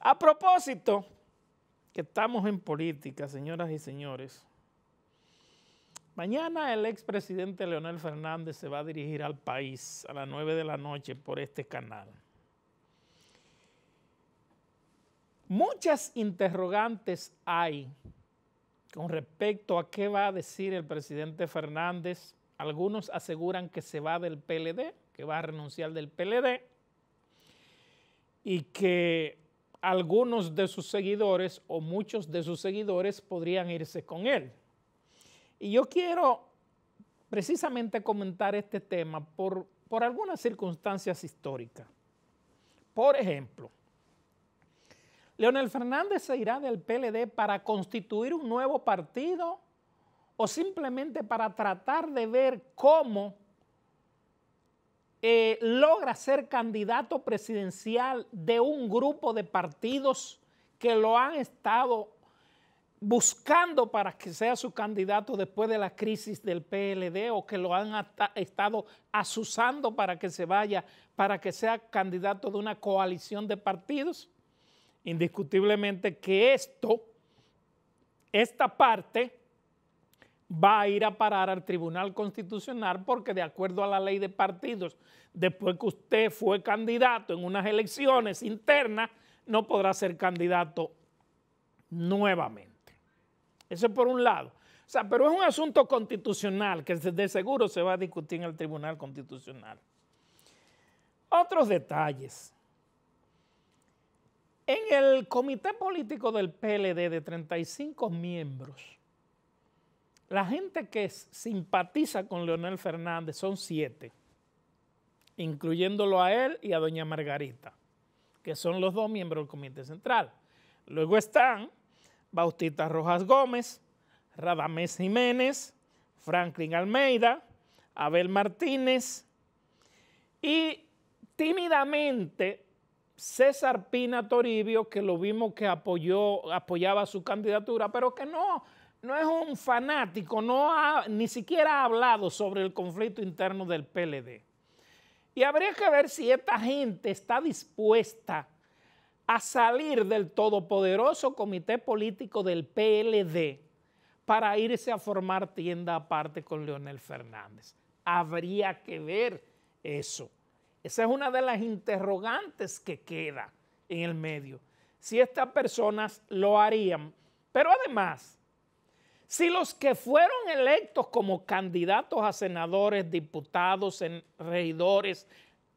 A propósito, que estamos en política, señoras y señores, mañana el expresidente Leonel Fernández se va a dirigir al país a las 9 de la noche por este canal. Muchas interrogantes hay con respecto a qué va a decir el presidente Fernández. Algunos aseguran que se va del PLD, que va a renunciar del PLD y que algunos de sus seguidores o muchos de sus seguidores podrían irse con él. Y yo quiero precisamente comentar este tema por, algunas circunstancias históricas. Por ejemplo, Leonel Fernández se irá del PLD para constituir un nuevo partido o simplemente para tratar de ver cómo eh, logra ser candidato presidencial de un grupo de partidos que lo han estado buscando para que sea su candidato después de la crisis del PLD o que lo han estado asusando para que se vaya, para que sea candidato de una coalición de partidos. Indiscutiblemente que esto, esta parte, va a ir a parar al Tribunal Constitucional porque de acuerdo a la ley de partidos, después que usted fue candidato en unas elecciones internas, no podrá ser candidato nuevamente. Eso es por un lado. O sea, pero es un asunto constitucional que de seguro se va a discutir en el Tribunal Constitucional. Otros detalles. En el comité político del PLD de 35 miembros, la gente que simpatiza con Leonel Fernández son siete, incluyéndolo a él y a doña Margarita, que son los dos miembros del Comité Central. Luego están Bautista Rojas Gómez, Radamés Jiménez, Franklin Almeida, Abel Martínez y tímidamente César Pina Toribio, que lo vimos que apoyó, apoyaba su candidatura, pero que no, no es un fanático, no ni siquiera ha hablado sobre el conflicto interno del PLD. Y habría que ver si esta gente está dispuesta a salir del todopoderoso comité político del PLD para irse a formar tienda aparte con Leonel Fernández. Habría que ver eso. Esa es una de las interrogantes que queda en el medio. Si estas personas lo harían. Pero además, si los que fueron electos como candidatos a senadores, diputados, regidores,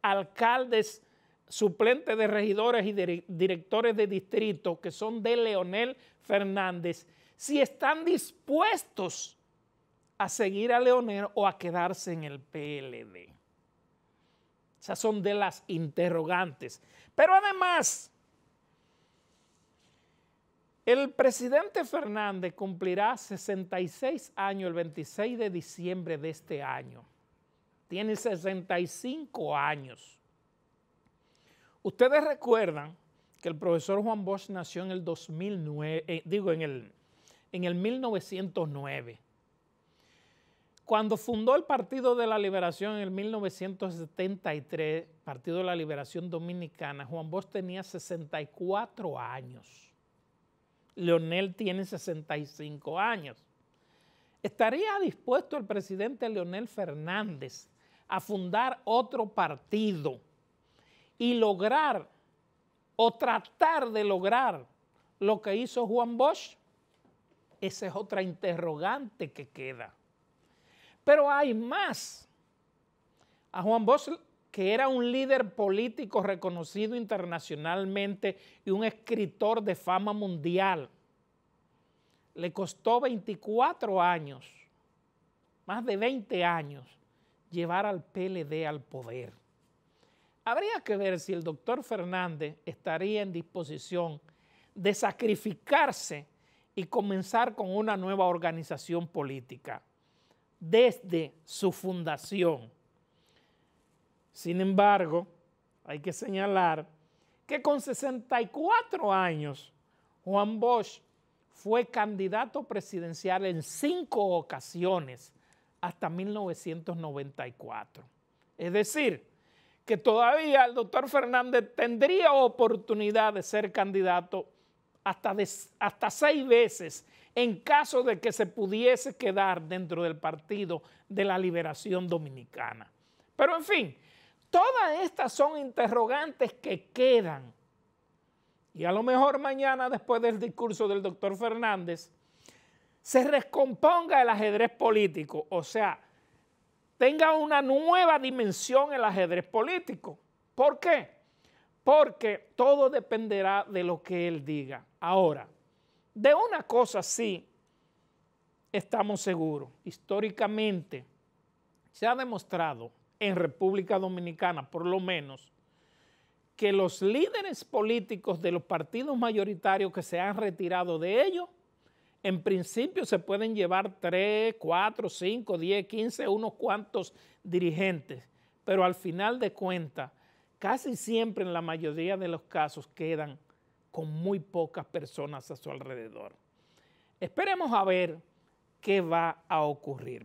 alcaldes, suplentes de regidores y directores de distrito, que son de Leonel Fernández, si están dispuestos a seguir a Leonel o a quedarse en el PLD. Esas son de las interrogantes. Pero además, el presidente Fernández cumplirá 66 años el 26 de diciembre de este año. Tiene 65 años. Ustedes recuerdan que el profesor Juan Bosch nació en el 2009, eh, digo, en el, en el 1909. Cuando fundó el Partido de la Liberación en el 1973, Partido de la Liberación Dominicana, Juan Bosch tenía 64 años. Leonel tiene 65 años. ¿Estaría dispuesto el presidente Leonel Fernández a fundar otro partido y lograr o tratar de lograr lo que hizo Juan Bosch? Esa es otra interrogante que queda. Pero hay más. A Juan Bosch que era un líder político reconocido internacionalmente y un escritor de fama mundial. Le costó 24 años, más de 20 años, llevar al PLD al poder. Habría que ver si el doctor Fernández estaría en disposición de sacrificarse y comenzar con una nueva organización política desde su fundación sin embargo, hay que señalar que con 64 años, Juan Bosch fue candidato presidencial en cinco ocasiones hasta 1994. Es decir, que todavía el doctor Fernández tendría oportunidad de ser candidato hasta, hasta seis veces en caso de que se pudiese quedar dentro del Partido de la Liberación Dominicana. Pero en fin, Todas estas son interrogantes que quedan. Y a lo mejor mañana, después del discurso del doctor Fernández, se recomponga el ajedrez político, o sea, tenga una nueva dimensión el ajedrez político. ¿Por qué? Porque todo dependerá de lo que él diga. Ahora, de una cosa sí estamos seguros, históricamente se ha demostrado en República Dominicana, por lo menos, que los líderes políticos de los partidos mayoritarios que se han retirado de ellos, en principio se pueden llevar 3, 4, 5, 10, 15, unos cuantos dirigentes, pero al final de cuentas, casi siempre en la mayoría de los casos quedan con muy pocas personas a su alrededor. Esperemos a ver qué va a ocurrir.